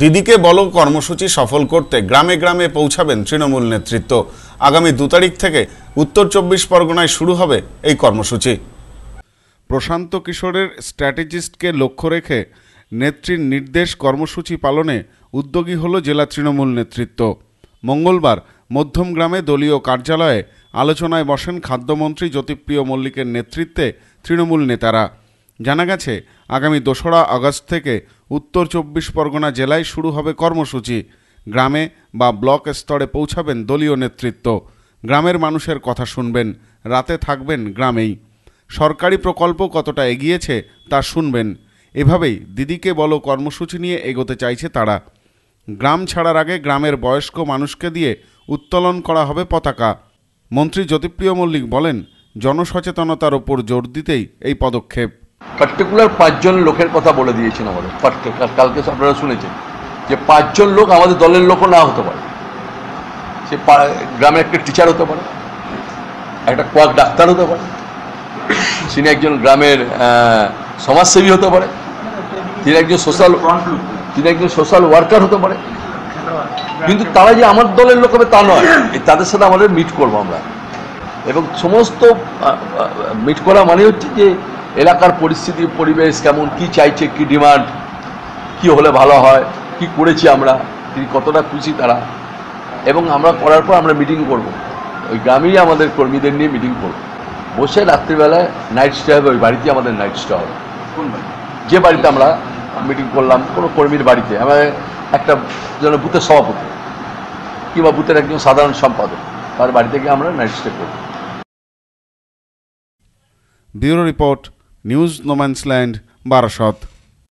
দিদিকে বলো কর্মসূচি সফল করতে গ্রামে গ্রামে পৌঁছাবেন তৃণমূল নেতৃত্ব আগামী দু তারিখ থেকে উত্তর চব্বিশ পরগনায় শুরু হবে এই কর্মসূচি প্রশান্ত কিশোরের স্ট্র্যাটেজিস্টকে লক্ষ্য রেখে নেত্রীর নির্দেশ কর্মসূচি পালনে উদ্যোগী হল জেলা তৃণমূল নেতৃত্ব মঙ্গলবার মধ্যমগ্রামে দলীয় কার্যালয়ে আলোচনায় বসেন খাদ্যমন্ত্রী জ্যোতিপ্রিয় মল্লিকের নেতৃত্বে তৃণমূল নেতারা জানা গেছে আগামী দোসরা আগস্ট থেকে উত্তর চব্বিশ পরগনা জেলায় শুরু হবে কর্মসূচি গ্রামে বা ব্লক স্তরে পৌঁছাবেন দলীয় নেতৃত্ব গ্রামের মানুষের কথা শুনবেন রাতে থাকবেন গ্রামেই সরকারি প্রকল্প কতটা এগিয়েছে তা শুনবেন এভাবেই দিদিকে বলো কর্মসূচি নিয়ে এগোতে চাইছে তারা গ্রাম ছাড়ার আগে গ্রামের বয়স্ক মানুষকে দিয়ে উত্তোলন করা হবে পতাকা মন্ত্রী জ্যোতিপ্রিয় মল্লিক বলেন জনসচেতনতার ওপর জোর দিতেই এই পদক্ষেপ পার্টিকুলার পাঁচজন লোকের কথা বলে দিয়েছেন আমাদের কালকে আপনারা শুনেছেন যে পাঁচজন লোক আমাদের দলের লোকও না হতে পারে সে গ্রামের একটা টিচার হতে পারে একটা কোয়াক ডাক্তার হতে পারে তিনি একজন গ্রামের সমাজসেবী হতে পারে তিনি একজন সোশ্যাল তিনি একজন সোশ্যাল ওয়ার্কার হতে পারে কিন্তু তারা যে আমার দলের লোক হবে তা নয় তাদের সাথে আমাদের মিট করবো আমরা এবং সমস্ত মিট করা মানে হচ্ছে যে এলাকার পরিস্থিতি পরিবেশ কেমন কি চাইছে কি ডিমান্ড কি হলে ভালো হয় কি করেছি আমরা তিনি কতটা খুশি তারা এবং আমরা করার পর আমরা মিটিং করব। ওই গ্রামেই আমাদের কর্মীদের নিয়ে মিটিং করব বসে রাত্রিবেলায় নাইট স্টে হবে ওই বাড়িতে আমাদের নাইট স্টে হবে যে বাড়িতে আমরা মিটিং করলাম কোনো কর্মীর বাড়িতে আমার একটা যেন বুথের সভাপতি কিংবা বুথের একজন সাধারণ সম্পাদক তার বাড়ি থেকে আমরা নাইট স্টে করব bureau report news no man's land Barasat